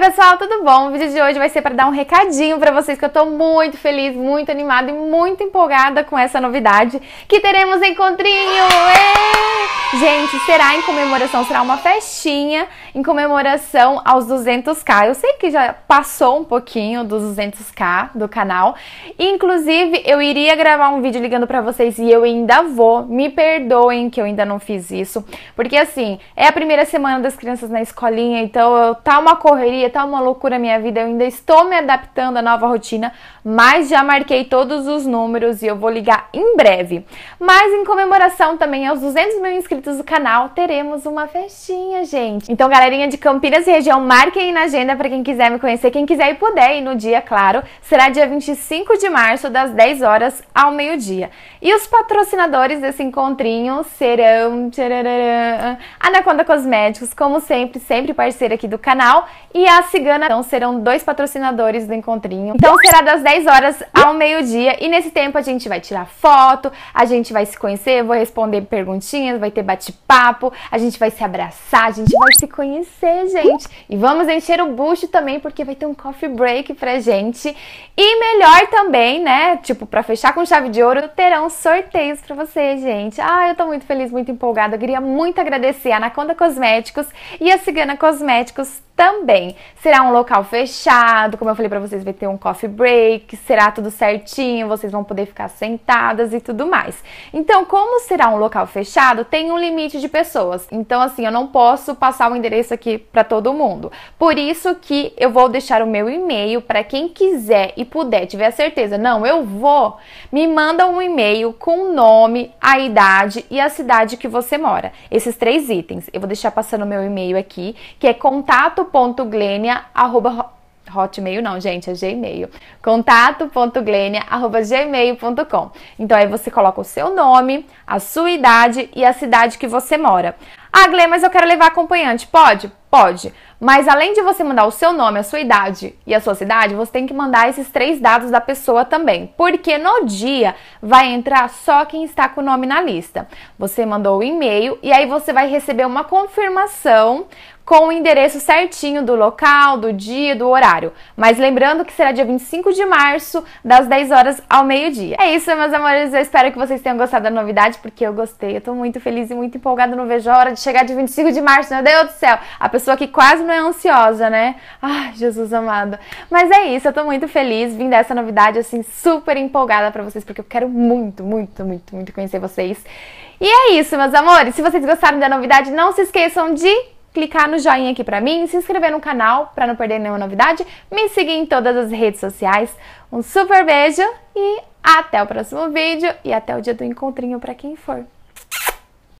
Oi pessoal, tudo bom? O vídeo de hoje vai ser para dar um recadinho para vocês que eu tô muito feliz, muito animada e muito empolgada com essa novidade que teremos encontrinho! Gente, será em comemoração, será uma festinha em comemoração aos 200k. Eu sei que já passou um pouquinho dos 200k do canal. Inclusive, eu iria gravar um vídeo ligando para vocês e eu ainda vou. Me perdoem que eu ainda não fiz isso, porque assim, é a primeira semana das crianças na escolinha, então tá uma correria pandemia tá uma loucura a minha vida, eu ainda estou me adaptando à nova rotina, mas já marquei todos os números e eu vou ligar em breve. Mas em comemoração também aos 200 mil inscritos do canal, teremos uma festinha, gente. Então, galerinha de Campinas e região, marquem na agenda para quem quiser me conhecer, quem quiser e puder ir no dia, claro, será dia 25 de março, das 10 horas ao meio-dia. E os patrocinadores desse encontrinho serão tchararã, Anaconda Cosméticos, como sempre, sempre parceira aqui do canal, e a a Cigana então, serão dois patrocinadores do encontrinho. Então será das 10 horas ao meio-dia e nesse tempo a gente vai tirar foto, a gente vai se conhecer, vou responder perguntinhas, vai ter bate-papo, a gente vai se abraçar, a gente vai se conhecer, gente. E vamos encher o bucho também porque vai ter um coffee break pra gente. E melhor também, né, tipo, pra fechar com chave de ouro, terão sorteios pra você, gente. Ah, eu tô muito feliz, muito empolgada. Eu queria muito agradecer a Anaconda Cosméticos e a Cigana Cosméticos também. Será um local fechado, como eu falei para vocês, vai ter um coffee break, será tudo certinho, vocês vão poder ficar sentadas e tudo mais. Então, como será um local fechado, tem um limite de pessoas. Então, assim, eu não posso passar o endereço aqui para todo mundo. Por isso que eu vou deixar o meu e-mail para quem quiser e puder, tiver certeza, não, eu vou, me manda um e-mail com o nome, a idade e a cidade que você mora. Esses três itens. Eu vou deixar passando o meu e-mail aqui, que é contato contato.glenia, arroba, Hotmail não, gente, é Gmail. contato.glenia@gmail.com. Então aí você coloca o seu nome, a sua idade e a cidade que você mora. Ah, Glê, mas eu quero levar acompanhante. Pode? Pode. Mas além de você mandar o seu nome, a sua idade e a sua cidade, você tem que mandar esses três dados da pessoa também. Porque no dia vai entrar só quem está com o nome na lista. Você mandou o e-mail e aí você vai receber uma confirmação com o endereço certinho do local, do dia, do horário. Mas lembrando que será dia 25 de março, das 10 horas ao meio-dia. É isso, meus amores. Eu espero que vocês tenham gostado da novidade, porque eu gostei. Eu tô muito feliz e muito empolgada. Não vejo a hora de chegar dia 25 de março, meu Deus do céu. A pessoa que quase não é ansiosa, né? Ai, Jesus amado. Mas é isso, eu tô muito feliz. Vim dessa novidade, assim, super empolgada pra vocês, porque eu quero muito, muito, muito, muito conhecer vocês. E é isso, meus amores. Se vocês gostaram da novidade, não se esqueçam de clicar no joinha aqui para mim, se inscrever no canal para não perder nenhuma novidade, me seguir em todas as redes sociais. Um super beijo e até o próximo vídeo e até o dia do encontrinho para quem for.